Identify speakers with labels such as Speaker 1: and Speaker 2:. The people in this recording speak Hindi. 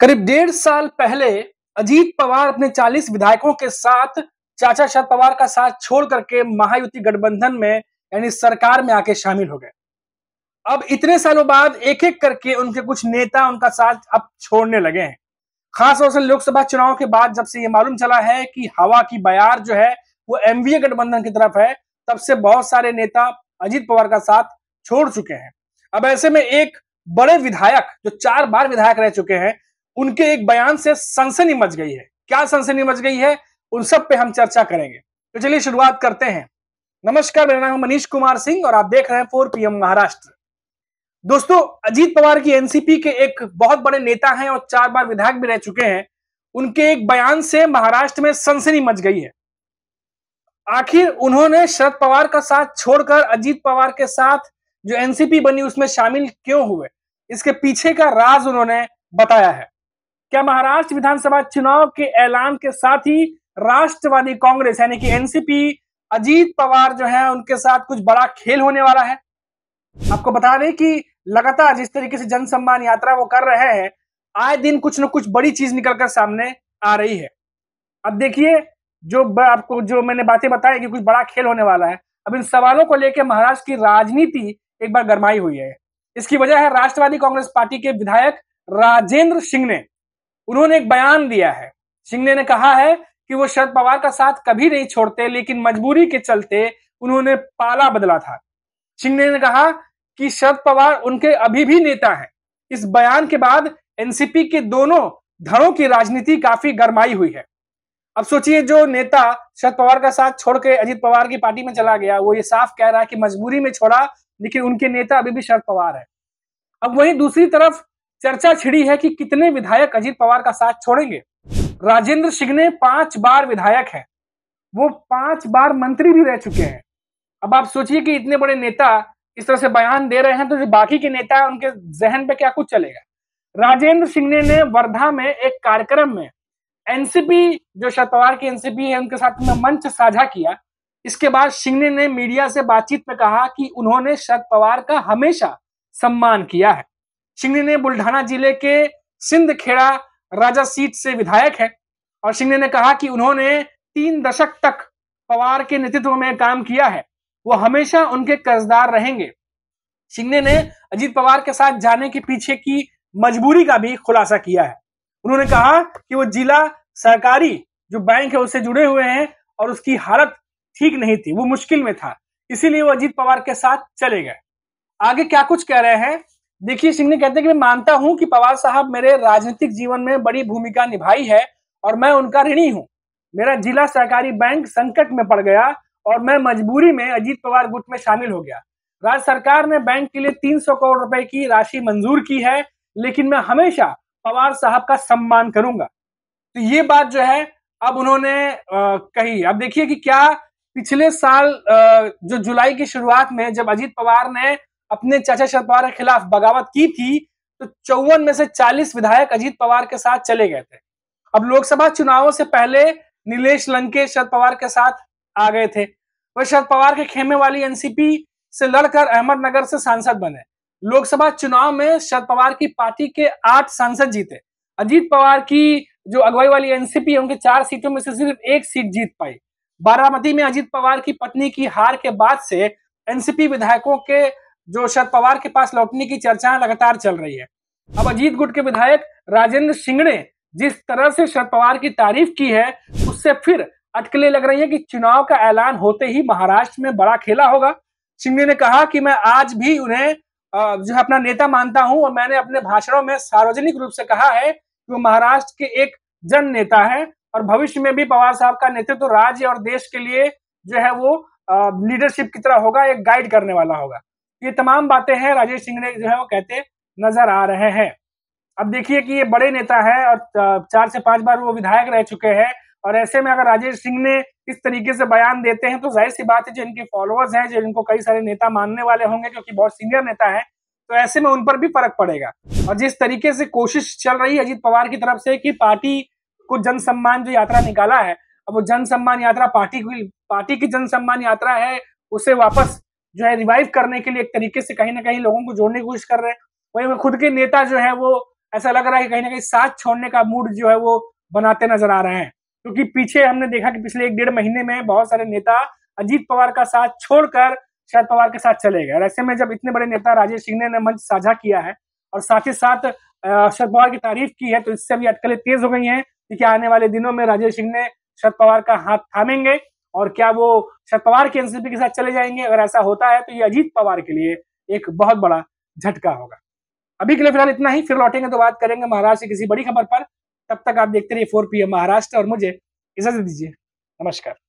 Speaker 1: करीब डेढ़ साल पहले अजीत पवार अपने 40 विधायकों के साथ चाचा शरद पवार का साथ छोड़ करके महायुति गठबंधन में यानी सरकार में आके शामिल हो गए अब इतने सालों बाद एक एक करके उनके कुछ नेता उनका साथ अब छोड़ने लगे हैं खासतौर से लोकसभा चुनाव के बाद जब से ये मालूम चला है कि हवा की बयार जो है वो एमवीए गठबंधन की तरफ है तब से बहुत सारे नेता अजीत पवार का साथ छोड़ चुके हैं अब ऐसे में एक बड़े विधायक जो चार बार विधायक रह चुके हैं उनके एक बयान से सनसनी मच गई है क्या सनसनी मच गई है उन सब पे हम चर्चा करेंगे तो चलिए शुरुआत करते हैं नमस्कार मेरा नाम मनीष कुमार सिंह और आप देख रहे हैं फोर पीएम महाराष्ट्र दोस्तों अजीत पवार की एनसीपी के एक बहुत बड़े नेता हैं और चार बार विधायक भी रह चुके हैं उनके एक बयान से महाराष्ट्र में सनसनी मच गई है आखिर उन्होंने शरद पवार का साथ छोड़कर अजीत पवार के साथ जो एनसीपी बनी उसमें शामिल क्यों हुए इसके पीछे का राज उन्होंने बताया है क्या महाराष्ट्र विधानसभा चुनाव के ऐलान के साथ ही राष्ट्रवादी कांग्रेस यानी कि एनसीपी अजीत पवार जो है उनके साथ कुछ बड़ा खेल होने वाला है आपको बता दें कि लगातार जिस तरीके से जन सम्मान यात्रा वो कर रहे हैं आए दिन कुछ न कुछ बड़ी चीज निकलकर सामने आ रही है अब देखिए जो आपको जो मैंने बातें बताई कि कुछ बड़ा खेल होने वाला है अब इन सवालों को लेकर महाराष्ट्र की राजनीति एक बार गरमाई हुई है इसकी वजह है राष्ट्रवादी कांग्रेस पार्टी के विधायक राजेंद्र सिंह ने उन्होंने एक बयान दिया है शिंगले ने कहा है कि वो शरद पवार का साथ कभी नहीं छोड़ते लेकिन मजबूरी के चलते उन्होंने पाला बदला था शिंगले ने कहा कि शरद पवार उनके अभी भी नेता हैं इस बयान के बाद एनसीपी के दोनों धड़ों की राजनीति काफी गरमाई हुई है अब सोचिए जो नेता शरद पवार का साथ छोड़ के अजीत पवार की पार्टी में चला गया वो ये साफ कह रहा है कि मजबूरी में छोड़ा लेकिन उनके नेता अभी भी शरद पवार है अब वहीं दूसरी तरफ चर्चा छिड़ी है कि कितने विधायक अजीत पवार का साथ छोड़ेंगे राजेंद्र सिंह पांच बार विधायक है वो पांच बार मंत्री भी रह चुके हैं अब आप सोचिए कि इतने बड़े नेता इस तरह से बयान दे रहे हैं तो जो बाकी के नेता है उनके जहन पे क्या कुछ चलेगा राजेंद्र सिंह ने वर्धा में एक कार्यक्रम में एनसीपी जो शरद पवार की एनसीपी है उनके साथ में मंच साझा किया इसके बाद सिंह ने मीडिया से बातचीत में कहा कि उन्होंने शरद पवार का हमेशा सम्मान किया है सिंगने ने बुल्ढाना जिले के सिंधखेड़ा राजा सीट से विधायक है और सिंगने ने कहा कि उन्होंने तीन दशक तक पवार के नेतृत्व में काम किया है वो हमेशा उनके कर्जदार रहेंगे सिंगने ने अजीत पवार के साथ जाने के पीछे की मजबूरी का भी खुलासा किया है उन्होंने कहा कि वो जिला सहकारी जो बैंक है उससे जुड़े हुए हैं और उसकी हालत ठीक नहीं थी वो मुश्किल में था इसीलिए वो अजीत पवार के साथ चले गए आगे क्या कुछ कह रहे हैं देखिए सिंह ने कहते हैं कि मैं मानता हूं कि पवार साहब मेरे राजनीतिक जीवन में बड़ी भूमिका निभाई है और मैं उनका ऋणी हूं मेरा जिला सहकारी बैंक संकट में पड़ गया और मैं मजबूरी में अजीत पवार गुट में शामिल हो गया राज्य सरकार ने बैंक के लिए 300 करोड़ रुपए की राशि मंजूर की है लेकिन मैं हमेशा पवार साहब का सम्मान करूंगा तो ये बात जो है अब उन्होंने कही अब देखिए कि क्या पिछले साल जो जुलाई की शुरुआत में जब अजीत पवार ने अपने चाचा शरद पवार के खिलाफ बगावत की थी तो चौवन में से 40 विधायक अजीत पवार के साथ चले गए थे अब लोकसभा चुनावों से पहले नीलेश लंके शरद पवार के साथ आ गए थे वह शरद पवार के खेमे वाली एनसीपी से लड़कर अहमदनगर से सांसद बने लोकसभा चुनाव में शरद पवार की पार्टी के आठ सांसद जीते अजीत पवार की जो अगुवाई वाली एनसीपी है उनके चार सीटों में से सिर्फ एक सीट जीत पाई बारामती में अजीत पवार की पत्नी की हार के बाद से एनसीपी विधायकों के जो शरद पवार के पास लौटने की चर्चा लगातार चल रही है अब अजीत गुट के विधायक राजेंद्र सिंह ने जिस तरह से शरद पवार की तारीफ की है उससे फिर अटकलें लग रही है कि चुनाव का ऐलान होते ही महाराष्ट्र में बड़ा खेला होगा सिंह ने कहा कि मैं आज भी उन्हें जो है अपना नेता मानता हूं और मैंने अपने भाषणों में सार्वजनिक रूप से कहा है कि वो महाराष्ट्र के एक जन नेता है और भविष्य में भी पवार साहब का नेतृत्व तो राज्य और देश के लिए जो है वो लीडरशिप की तरह होगा एक गाइड करने वाला होगा ये तमाम बातें हैं राजेश सिंह ने जो है वो कहते नजर आ रहे हैं अब देखिए कि ये बड़े नेता है और चार से पांच बार वो विधायक रह चुके हैं और ऐसे में अगर राजेश सिंह ने इस तरीके से बयान देते हैं तो जाहिर सी बात है जो इनके फॉलोअर्स हैं जो इनको कई सारे नेता मानने वाले होंगे क्योंकि बहुत सीनियर नेता है तो ऐसे में उन पर भी फर्क पड़ेगा और जिस तरीके से कोशिश चल रही है अजीत पवार की तरफ से कि पार्टी को जन सम्मान जो यात्रा निकाला है अब वो जन सम्मान यात्रा पार्टी की पार्टी की जन सम्मान यात्रा है उसे वापस जो है रिवाइव करने के लिए एक तरीके से कहीं ना कहीं लोगों को जोड़ने की कोशिश कर रहे हैं वही खुद के नेता जो है वो ऐसा लग रहा है कि कहीं ना कहीं साथ छोड़ने का मूड जो है वो बनाते नजर आ रहे हैं क्योंकि पीछे हमने देखा कि पिछले एक डेढ़ महीने में बहुत सारे नेता अजीत पवार का साथ छोड़कर शरद पवार के साथ चले गए और ऐसे में जब इतने बड़े नेता राजेश सिंह ने मंच साझा किया है और साथ ही साथ शरद पवार की तारीफ की है तो इससे भी अटकलें तेज हो गई हैं कि आने वाले दिनों में राजेश सिंह ने शरद पवार का हाथ थामेंगे और क्या वो शरद पवार के एनसीपी के साथ चले जाएंगे अगर ऐसा होता है तो ये अजीत पवार के लिए एक बहुत बड़ा झटका होगा अभी के लिए फिलहाल इतना ही फिर लौटेंगे तो बात करेंगे महाराष्ट्र की किसी बड़ी खबर पर तब तक आप देखते रहिए फोर पी महाराष्ट्र और मुझे इजाजत दीजिए नमस्कार